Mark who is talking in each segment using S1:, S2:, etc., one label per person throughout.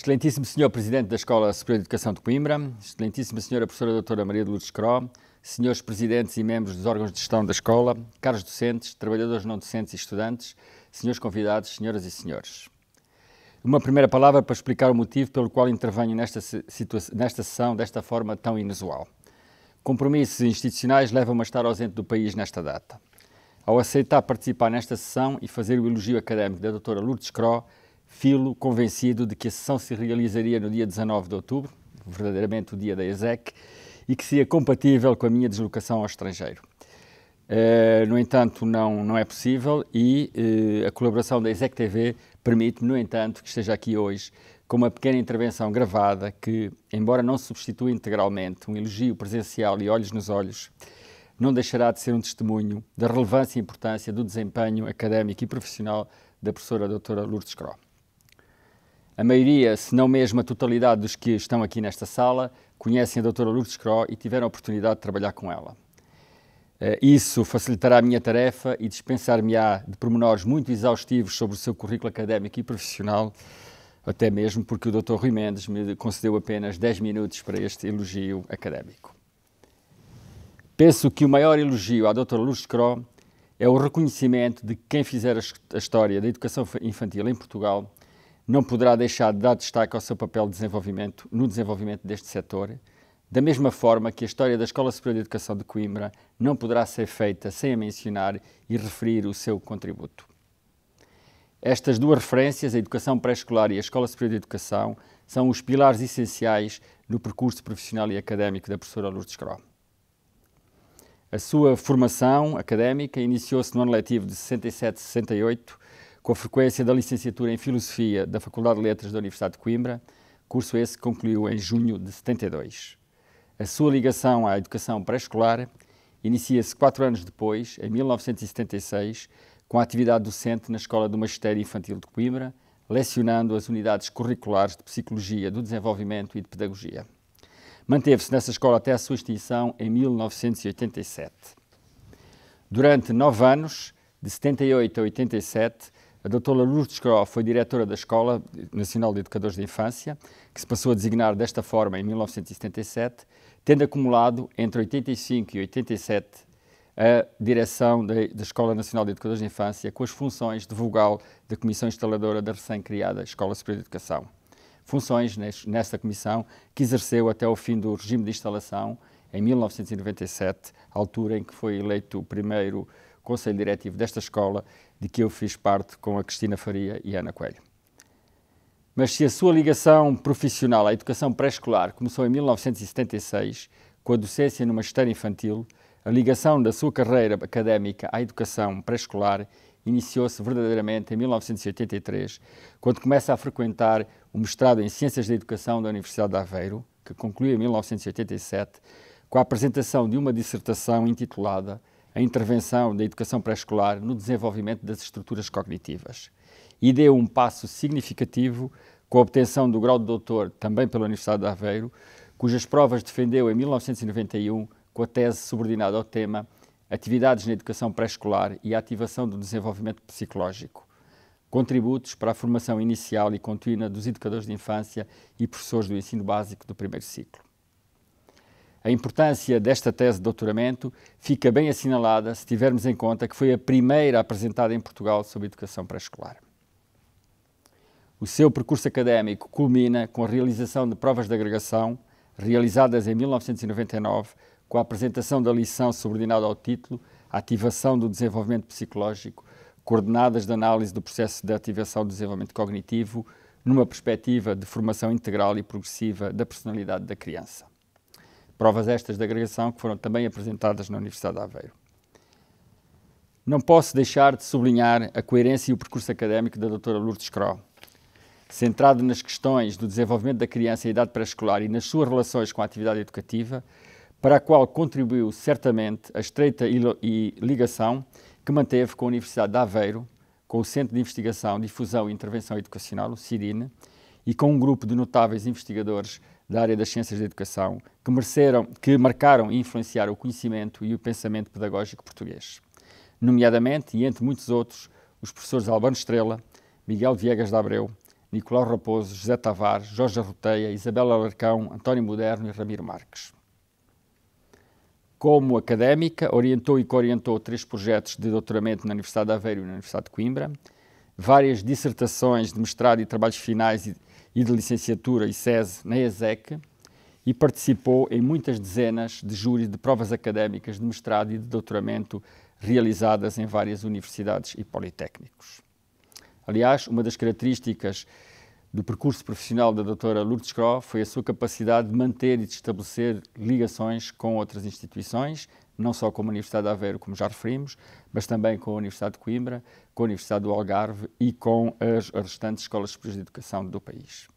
S1: Excelentíssimo Senhor Presidente da Escola Superior de Educação de Coimbra, Excelentíssima Senhora Professora Doutora Maria de Lourdes Cró, Senhores Presidentes e Membros dos órgãos de gestão da escola, caros docentes, trabalhadores não docentes e estudantes, Senhores convidados, Senhoras e Senhores. Uma primeira palavra para explicar o motivo pelo qual intervenho nesta, nesta sessão desta forma tão inusual. Compromissos institucionais levam-me a estar ausente do país nesta data. Ao aceitar participar nesta sessão e fazer o elogio académico da doutora Lourdes Cró, Filo, convencido de que a sessão se realizaria no dia 19 de outubro, verdadeiramente o dia da ESEC, e que seria compatível com a minha deslocação ao estrangeiro. Uh, no entanto, não, não é possível e uh, a colaboração da ESEC TV permite-me, no entanto, que esteja aqui hoje com uma pequena intervenção gravada que, embora não substitua integralmente um elogio presencial e olhos nos olhos, não deixará de ser um testemunho da relevância e importância do desempenho académico e profissional da professora doutora Lourdes Kroh. A maioria, se não mesmo a totalidade dos que estão aqui nesta sala, conhecem a doutora Lourdes Cro e tiveram a oportunidade de trabalhar com ela. Eh, isso facilitará a minha tarefa e dispensar-me-á de pormenores muito exaustivos sobre o seu currículo académico e profissional, até mesmo porque o Dr. Rui Mendes me concedeu apenas 10 minutos para este elogio académico. Penso que o maior elogio à Dra. Lourdes Cro é o reconhecimento de quem fizer a história da educação infantil em Portugal não poderá deixar de dar destaque ao seu papel de desenvolvimento, no desenvolvimento deste setor, da mesma forma que a história da Escola Superior de Educação de Coimbra não poderá ser feita sem a mencionar e referir o seu contributo. Estas duas referências, a educação pré-escolar e a Escola Superior de Educação, são os pilares essenciais no percurso profissional e académico da professora Lourdes Cro. A sua formação académica iniciou-se no ano letivo de 67-68, com a frequência da licenciatura em Filosofia da Faculdade de Letras da Universidade de Coimbra, curso esse que concluiu em junho de 72. A sua ligação à educação pré-escolar inicia-se quatro anos depois, em 1976, com a atividade docente na Escola do Magistério Infantil de Coimbra, lecionando as unidades curriculares de Psicologia do Desenvolvimento e de Pedagogia. Manteve-se nessa escola até a sua extinção em 1987. Durante nove anos, de 78 a 87, a doutora Lourdes Croft foi diretora da Escola Nacional de Educadores da Infância, que se passou a designar desta forma em 1977, tendo acumulado entre 85 e 87 a direção da, Escola Nacional de Educadores da Infância, com as funções de vogal da Comissão Instaladora da recém-criada Escola Superior de Educação. Funções nesta comissão que exerceu até o fim do regime de instalação, em 1997, altura em que foi eleito o primeiro Conselho Diretivo desta escola, de que eu fiz parte com a Cristina Faria e Ana Coelho. Mas se a sua ligação profissional à educação pré-escolar começou em 1976, com a docência no magistério infantil, a ligação da sua carreira académica à educação pré-escolar iniciou-se verdadeiramente em 1983, quando começa a frequentar o mestrado em Ciências da Educação da Universidade de Aveiro, que concluiu em 1987, com a apresentação de uma dissertação intitulada a intervenção da educação pré-escolar no desenvolvimento das estruturas cognitivas e deu um passo significativo com a obtenção do grau de doutor também pela Universidade de Aveiro, cujas provas defendeu em 1991 com a tese subordinada ao tema Atividades na Educação Pré-Escolar e a Ativação do Desenvolvimento Psicológico. Contributos para a formação inicial e contínua dos educadores de infância e professores do ensino básico do primeiro ciclo. A importância desta tese de doutoramento fica bem assinalada se tivermos em conta que foi a primeira apresentada em Portugal sobre educação pré-escolar. O seu percurso académico culmina com a realização de provas de agregação, realizadas em 1999, com a apresentação da lição subordinada ao título Ativação do Desenvolvimento Psicológico, coordenadas de análise do processo de ativação do desenvolvimento cognitivo, numa perspectiva de formação integral e progressiva da personalidade da criança. Provas estas de agregação que foram também apresentadas na Universidade de Aveiro. Não posso deixar de sublinhar a coerência e o percurso académico da doutora Lourdes Kroll, centrado nas questões do desenvolvimento da criança em idade pré-escolar e nas suas relações com a atividade educativa, para a qual contribuiu certamente a estreita ligação que manteve com a Universidade de Aveiro, com o Centro de Investigação, Difusão e Intervenção Educacional, o CIRINE, e com um grupo de notáveis investigadores da área das ciências da educação que, mereceram, que marcaram e influenciaram o conhecimento e o pensamento pedagógico português. Nomeadamente, e entre muitos outros, os professores Albano Estrela, Miguel Viegas de Abreu, Nicolau Raposo, José Tavares, Jorge Arroteia, Isabela Alarcão, António Moderno e Ramiro Marques. Como académica, orientou e coorientou três projetos de doutoramento na Universidade de Aveiro e na Universidade de Coimbra, várias dissertações de mestrado e trabalhos finais e de licenciatura e SESE na ESEC e participou em muitas dezenas de júris de provas académicas de mestrado e de doutoramento realizadas em várias universidades e politécnicos. Aliás, uma das características do percurso profissional da doutora Lourdes Croft foi a sua capacidade de manter e de estabelecer ligações com outras instituições, não só com a Universidade de Aveiro, como já referimos, mas também com a Universidade de Coimbra, com a Universidade do Algarve e com as restantes escolas superiores de educação do país.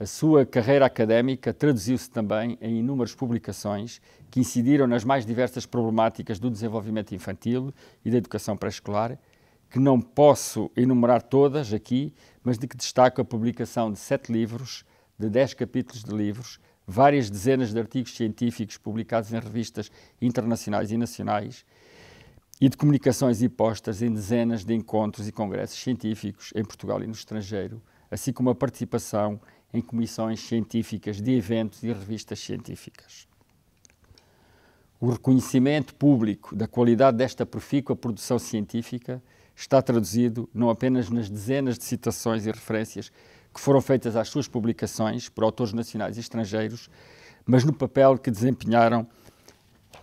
S1: A sua carreira académica traduziu-se também em inúmeras publicações que incidiram nas mais diversas problemáticas do desenvolvimento infantil e da educação pré-escolar, que não posso enumerar todas aqui, mas de que destaco a publicação de sete livros, de dez capítulos de livros, várias dezenas de artigos científicos publicados em revistas internacionais e nacionais e de comunicações e postas em dezenas de encontros e congressos científicos em Portugal e no estrangeiro, assim como a participação em comissões científicas de eventos e revistas científicas. O reconhecimento público da qualidade desta profícua produção científica está traduzido não apenas nas dezenas de citações e referências que foram feitas às suas publicações por autores nacionais e estrangeiros, mas no papel que desempenharam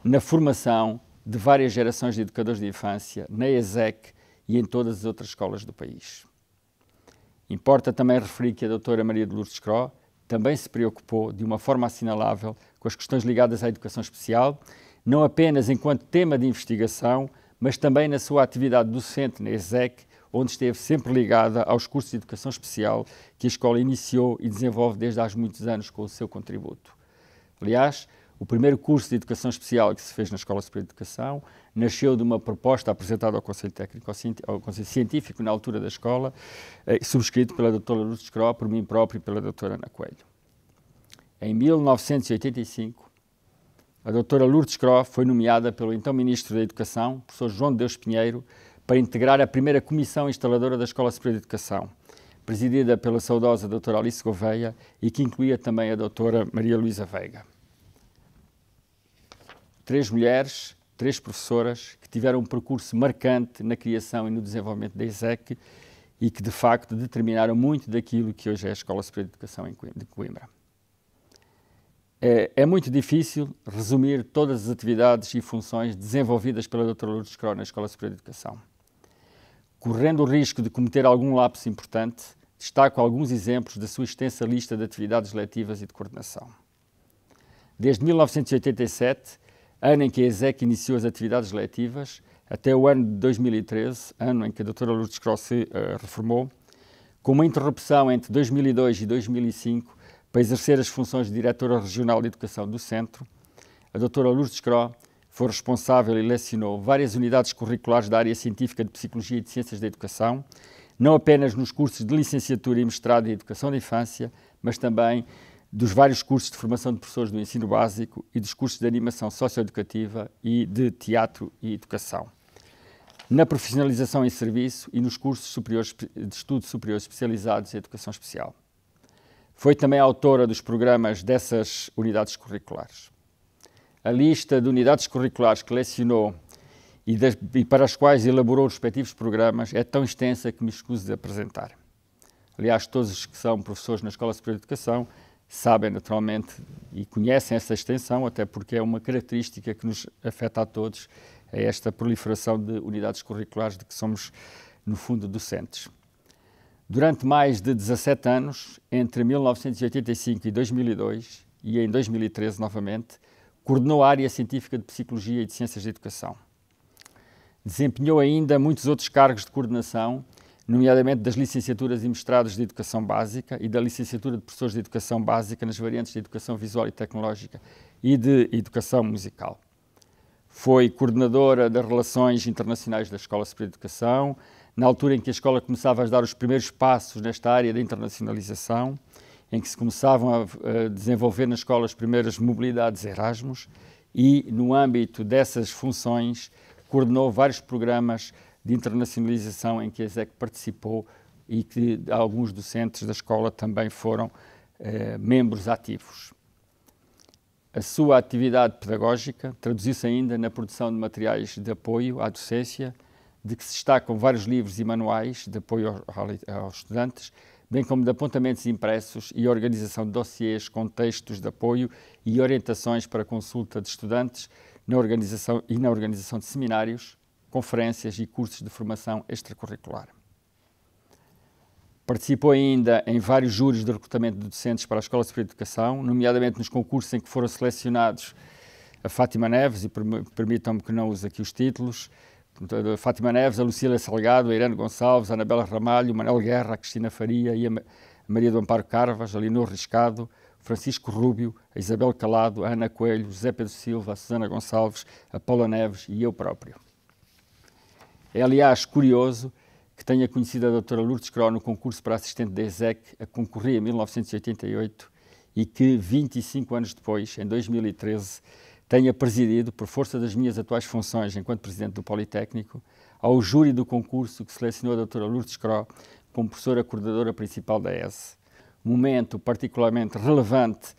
S1: na formação de várias gerações de educadores de infância, na ESEC e em todas as outras escolas do país. Importa também referir que a doutora Maria de Lourdes Cro também se preocupou, de uma forma assinalável, com as questões ligadas à educação especial, não apenas enquanto tema de investigação, mas também na sua atividade docente na ESEC onde esteve sempre ligada aos cursos de educação especial que a escola iniciou e desenvolve desde há muitos anos com o seu contributo. Aliás, o primeiro curso de educação especial que se fez na Escola Superior de Educação nasceu de uma proposta apresentada ao Conselho Técnico, ao Conselho Científico na altura da escola, eh, subscrito pela doutora Lourdes Cro, por mim próprio e pela doutora Ana Coelho. Em 1985, a doutora Lourdes Cro foi nomeada pelo então Ministro da Educação, professor João Deus Pinheiro, para integrar a primeira comissão instaladora da Escola Superior de Educação, presidida pela saudosa doutora Alice Gouveia e que incluía também a doutora Maria Luísa Veiga. Três mulheres, três professoras que tiveram um percurso marcante na criação e no desenvolvimento da ESEC e que de facto determinaram muito daquilo que hoje é a Escola Superior de Educação de Coimbra. É, é, muito difícil resumir todas as atividades e funções desenvolvidas pela Dra. Lourdes Cron na Escola Superior de Educação correndo o risco de cometer algum lapso importante, destaco alguns exemplos da sua extensa lista de atividades letivas e de coordenação. Desde 1987, ano em que a ESEC iniciou as atividades letivas, até o ano de 2013, ano em que a doutora Lourdes Cross se uh, eh, reformou, com uma interrupção entre 2002 e 2005 para exercer as funções de diretora regional de educação do centro, a doutora Lourdes Cross foi responsável e lecionou várias unidades curriculares da área científica de Psicologia e de Ciências da Educação, não apenas nos cursos de licenciatura e mestrado em Educação da Infância, mas também dos vários cursos de formação de professores do ensino básico e dos cursos de animação socioeducativa e de teatro e educação. Na profissionalização em serviço e nos cursos superiores, de estudos superiores especializados em educação especial. Foi também autora dos programas dessas unidades curriculares a lista de unidades curriculares que lecionou e, das, e para as quais elaborou os respectivos programas é tão extensa que me escuso de apresentar. Aliás, todos os que são professores na Escola Superior de Educação sabem naturalmente e conhecem essa extensão, até porque é uma característica que nos afeta a todos, é esta proliferação de unidades curriculares de que somos, no fundo, docentes. Durante mais de 17 anos, entre 1985 e 2002, e em 2013 novamente, coordenou a área científica de Psicologia e de Ciências da Educação. Desempenhou ainda muitos outros cargos de coordenação, nomeadamente das licenciaturas e mestrados de Educação Básica e da licenciatura de Professores de Educação Básica nas variantes de Educação Visual e Tecnológica e de Educação Musical. Foi coordenadora das Relações Internacionais da Escola Superior de Educação, na altura em que a escola começava a dar os primeiros passos nesta área da internacionalização em que se começavam a, desenvolver nas escolas primeiras mobilidades Erasmus e, no âmbito dessas funções, coordenou vários programas de internacionalização em que a ESEC participou e que alguns docentes da escola também foram eh, membros ativos. A sua atividade pedagógica traduziu-se ainda na produção de materiais de apoio à docência, de que se destacam vários livros e manuais de apoio aos, aos estudantes, bem como de apontamentos impressos e organização de dossiês com textos de apoio e orientações para consulta de estudantes na organização e na organização de seminários, conferências e cursos de formação extracurricular. Participou ainda em vários júris de recrutamento de docentes para a Escola Superior de Educação, nomeadamente nos concursos em que foram selecionados a Fátima Neves, e permitam-me que não use aqui os títulos, Fátima Neves, a Lucília Salgado, a Irene Gonçalves, a Anabela Ramalho, o Manuel Guerra, a Cristina Faria e a Maria do Amparo Carvas, a Linor Riscado, Francisco Rúbio, a Isabel Calado, a Ana Coelho, José Pedro Silva, a Susana Gonçalves, a Paula Neves e eu próprio. É, aliás, curioso que tenha conhecido a doutora Lourdes Cro no concurso para assistente da ESEC, a concorrer em 1988 e que, 25 anos depois, em 2013, tenha presidido, por força das minhas atuais funções enquanto presidente do Politécnico, ao júri do concurso que selecionou a doutora Lourdes Cro como professora coordenadora principal da S. Momento particularmente relevante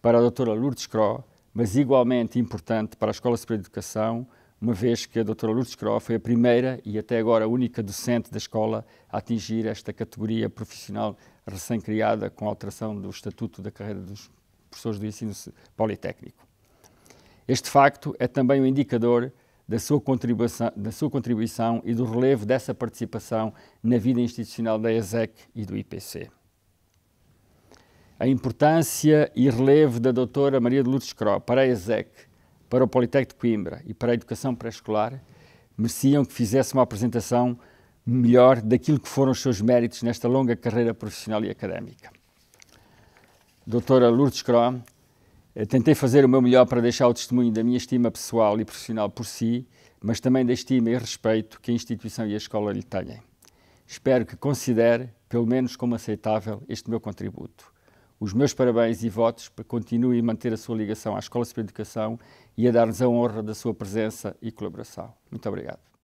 S1: para a doutora Lourdes Cro, mas igualmente importante para a Escola Superior de Educação, uma vez que a doutora Lourdes Cro foi a primeira e até agora a única docente da escola a atingir esta categoria profissional recém-criada com a alteração do Estatuto da Carreira dos Professores do Ensino Politécnico. Este facto é também um indicador da sua, da sua, contribuição, e do relevo dessa participação na vida institucional da ESEC e do IPC. A importância e relevo da doutora Maria de Lourdes Cro para a ESEC, para o Politécnico de Coimbra e para a educação pré-escolar mereciam que fizesse uma apresentação melhor daquilo que foram os seus méritos nesta longa carreira profissional e académica. Doutora Lourdes Cro eh, tentei fazer o meu melhor para deixar o testemunho da minha estima pessoal e profissional por si, mas também da estima e respeito que a instituição e a escola lhe têm. Espero que considere, pelo menos como aceitável, este meu contributo. Os meus parabéns e votos para que continue a manter a sua ligação à Escola de Educação e a dar-nos a honra da sua presença e colaboração. Muito obrigado.